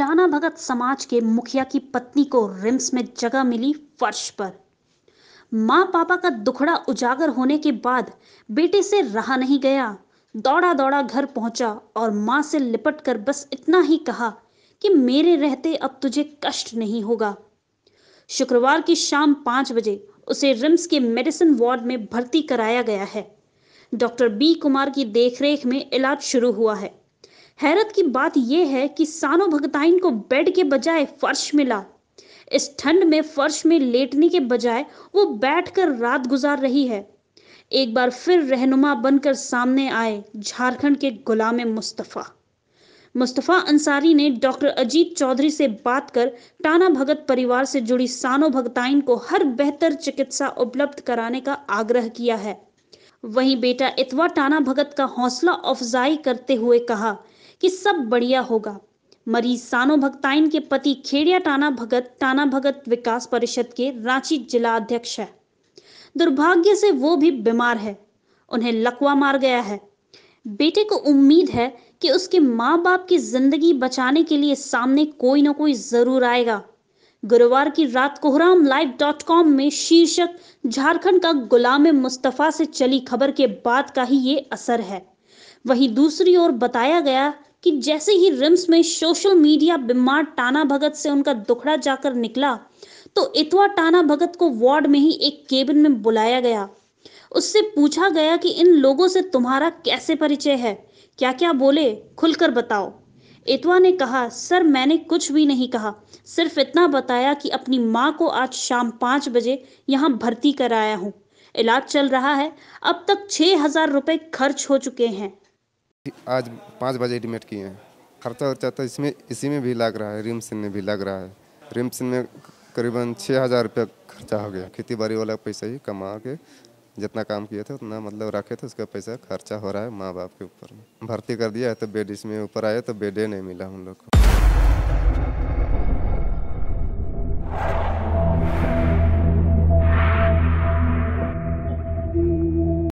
टाना भगत समाज के मुखिया की पत्नी को रिम्स में जगह मिली फर्श पर माँ पापा का दुखड़ा उजागर होने के बाद बेटे से रहा नहीं गया दौड़ा दौड़ा घर पहुंचा और माँ से लिपट कर बस इतना ही कहा कि मेरे रहते अब तुझे कष्ट नहीं होगा शुक्रवार की शाम पांच बजे उसे रिम्स के मेडिसिन वार्ड में भर्ती कराया गया है डॉक्टर बी कुमार की देखरेख में इलाज शुरू हुआ है हैरत की बात यह है कि सानो भगताइन को बेड के बजाय फर्श मिला इस ठंड में फर्श में लेटने के बजाय वो बैठकर रात गुजार रही है एक बार फिर रहनुमा बनकर सामने आए झारखंड के गुलाम मुस्तफ़ा मुस्तफ़ा अंसारी ने डॉक्टर अजीत चौधरी से बात कर टाना भगत परिवार से जुड़ी सानो भगताइन को हर बेहतर चिकित्सा उपलब्ध कराने का आग्रह किया है वहीं बेटा इतवा टाना भगत का हौसला अफजाई करते हुए कहा कि सब बढ़िया होगा मरीज सानो भक्ताइन के पति खेड़िया टाना भगत टाना भगत विकास परिषद के रांची जिला अध्यक्ष है दुर्भाग्य से वो भी बीमार है उन्हें लकवा मार गया है बेटे को उम्मीद है कि उसके माँ बाप की जिंदगी बचाने के लिए सामने कोई ना कोई जरूर आएगा गुरुवार की रात कोहराम लाइव डॉट कॉम में शीर्षक झारखंड का गुलाम मुस्तफ़ा से चली खबर के बाद का ही ये असर है वहीं दूसरी ओर बताया गया कि जैसे ही रिम्स में सोशल मीडिया बीमार टाना भगत से उनका दुखड़ा जाकर निकला तो इतवा टाना भगत को वार्ड में ही एक केबिन में बुलाया गया उससे पूछा गया कि इन लोगों से तुम्हारा कैसे परिचय है क्या क्या बोले खुलकर बताओ इतवा ने कहा सर मैंने कुछ भी नहीं कहा सिर्फ इतना बताया कि अपनी माँ को आज शाम पाँच बजे यहाँ भर्ती कराया हूँ इलाज चल रहा है अब तक छः हजार रुपये खर्च हो चुके हैं आज पाँच बजे एडमिट किए हैं खर्चा वर्चा तो इसमें इसी में भी लग रहा है रिम्स में भी लग रहा है रिम्स में करीबन छः हज़ार रुपया खर्चा हो गया खेती बाड़ी वाला पैसा ही कमा के जितना काम किए थे उतना मतलब रखे थे उसका पैसा खर्चा हो रहा है माँ बाप के ऊपर भर्ती कर दिया है तो बेड इसमें ऊपर आया तो बेडे नहीं मिला उन लोग को